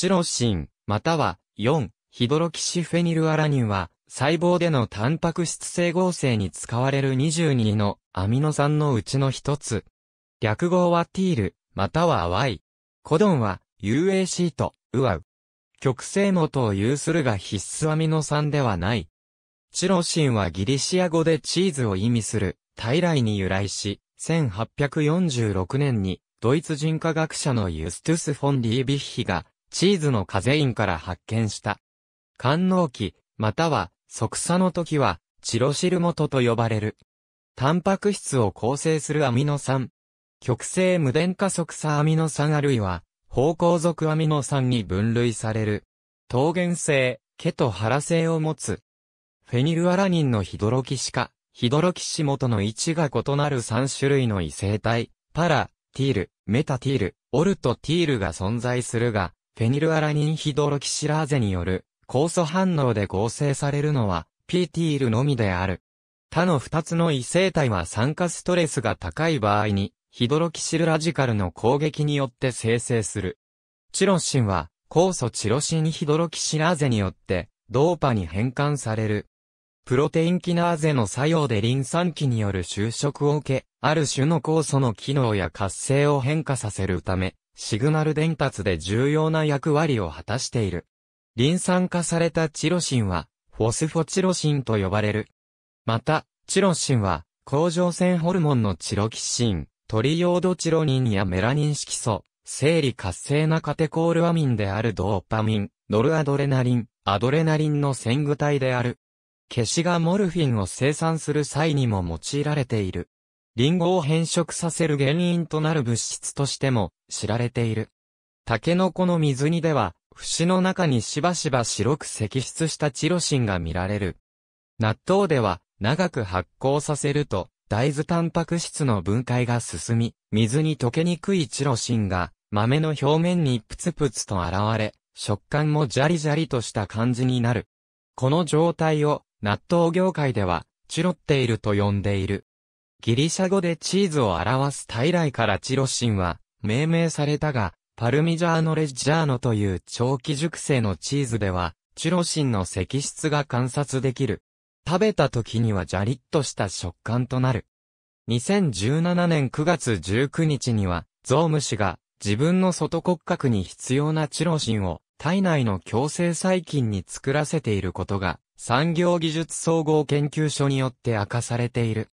チロシン、または、4、ヒドロキシフェニルアラニンは、細胞でのタンパク質整合成に使われる22のアミノ酸のうちの一つ。略号はティール、または Y。コドンは UAC とウアウ。極性元を有するが必須アミノ酸ではない。チロシンはギリシア語でチーズを意味する、大来に由来し、1846年に、ドイツ人科学者のユストゥス・フォン・リービッヒが、チーズのカゼインから発見した。官能期、または即差の時は、チロシル元と呼ばれる。タンパク質を構成するアミノ酸。極性無電化即差アミノ酸あるいは、方向属アミノ酸に分類される。陶原性、ケと腹性を持つ。フェニルアラニンのヒドロキシカ、ヒドロキシ元の位置が異なる3種類の異性体、パラ、ティール、メタティール、オルトティールが存在するが、フェニルアラニンヒドロキシラーゼによる酵素反応で合成されるのは P t ィルのみである。他の二つの異性体は酸化ストレスが高い場合にヒドロキシルラジカルの攻撃によって生成する。チロシンは酵素チロシンヒドロキシラーゼによってドーパに変換される。プロテインキナーゼの作用でリン酸基による就職を受け、ある種の酵素の機能や活性を変化させるため、シグナル伝達で重要な役割を果たしている。リン酸化されたチロシンは、フォスフォチロシンと呼ばれる。また、チロシンは、甲状腺ホルモンのチロキシン、トリヨードチロニンやメラニン色素、生理活性なカテコールアミンであるドーパミン、ノルアドレナリン、アドレナリンの先具体である。消しがモルフィンを生産する際にも用いられている。リンゴを変色させる原因となる物質としても知られている。タケノコの水煮では、節の中にしばしば白く析出したチロシンが見られる。納豆では、長く発酵させると、大豆タンパク質の分解が進み、水に溶けにくいチロシンが、豆の表面にプツプツと現れ、食感もジャリジャリとした感じになる。この状態を、納豆業界では、チロっていると呼んでいる。ギリシャ語でチーズを表す体来からチロシンは命名されたが、パルミジャーノ・レッジャーノという長期熟成のチーズでは、チロシンの石質が観察できる。食べた時にはジャリッとした食感となる。2017年9月19日には、ゾウムシが自分の外骨格に必要なチロシンを体内の強制細菌に作らせていることが産業技術総合研究所によって明かされている。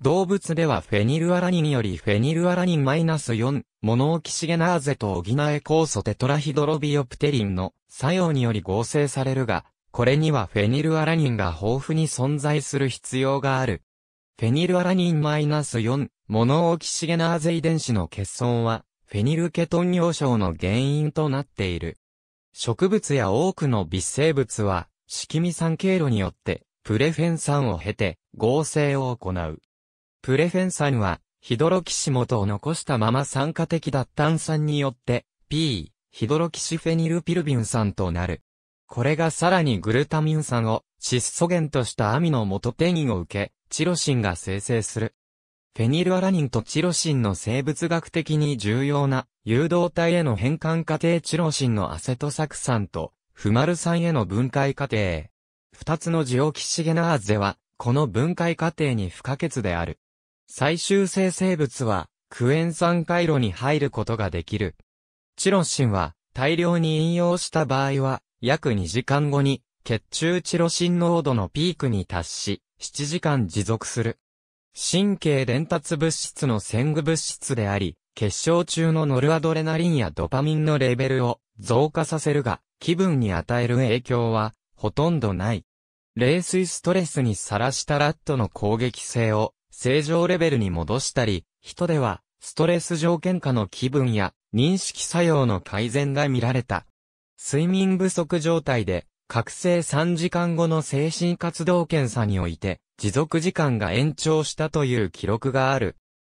動物ではフェニルアラニンよりフェニルアラニンマイ -4、モノオキシゲナーゼと補え酵素テトラヒドロビオプテリンの作用により合成されるが、これにはフェニルアラニンが豊富に存在する必要がある。フェニルアラニンマイ -4、モノオキシゲナーゼ遺伝子の欠損は、フェニルケトン尿症の原因となっている。植物や多くの微生物は、色味酸経路によって、プレフェン酸を経て、合成を行う。プレフェン酸は、ヒドロキシ元を残したまま酸化的脱炭酸によって、P、ヒドロキシフェニルピルビン酸となる。これがさらにグルタミン酸を窒素源としたアミノ元転移を受け、チロシンが生成する。フェニルアラニンとチロシンの生物学的に重要な誘導体への変換過程チロシンのアセトサク酸とフマル酸への分解過程。二つのジオキシゲナーゼは、この分解過程に不可欠である。最終生成物は、クエン酸回路に入ることができる。チロシンは、大量に引用した場合は、約2時間後に、血中チロシン濃度のピークに達し、7時間持続する。神経伝達物質の先具物質であり、結晶中のノルアドレナリンやドパミンのレベルを増加させるが、気分に与える影響は、ほとんどない。冷水ストレスにさらしたラットの攻撃性を正常レベルに戻したり、人では、ストレス条件下の気分や、認識作用の改善が見られた。睡眠不足状態で、覚醒3時間後の精神活動検査において、持続時間が延長したという記録がある。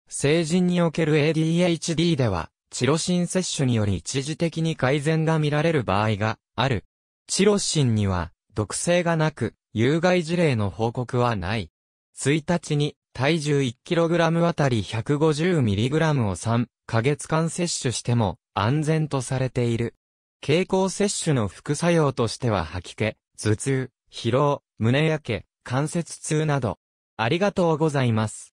成人における ADHD では、チロシン摂取により一時的に改善が見られる場合がある。チロシンには毒性がなく、有害事例の報告はない。1日に体重 1kg あたり 150mg を3ヶ月間摂取しても安全とされている。経口摂取の副作用としては吐き気、頭痛、疲労、胸やけ、関節痛など。ありがとうございます。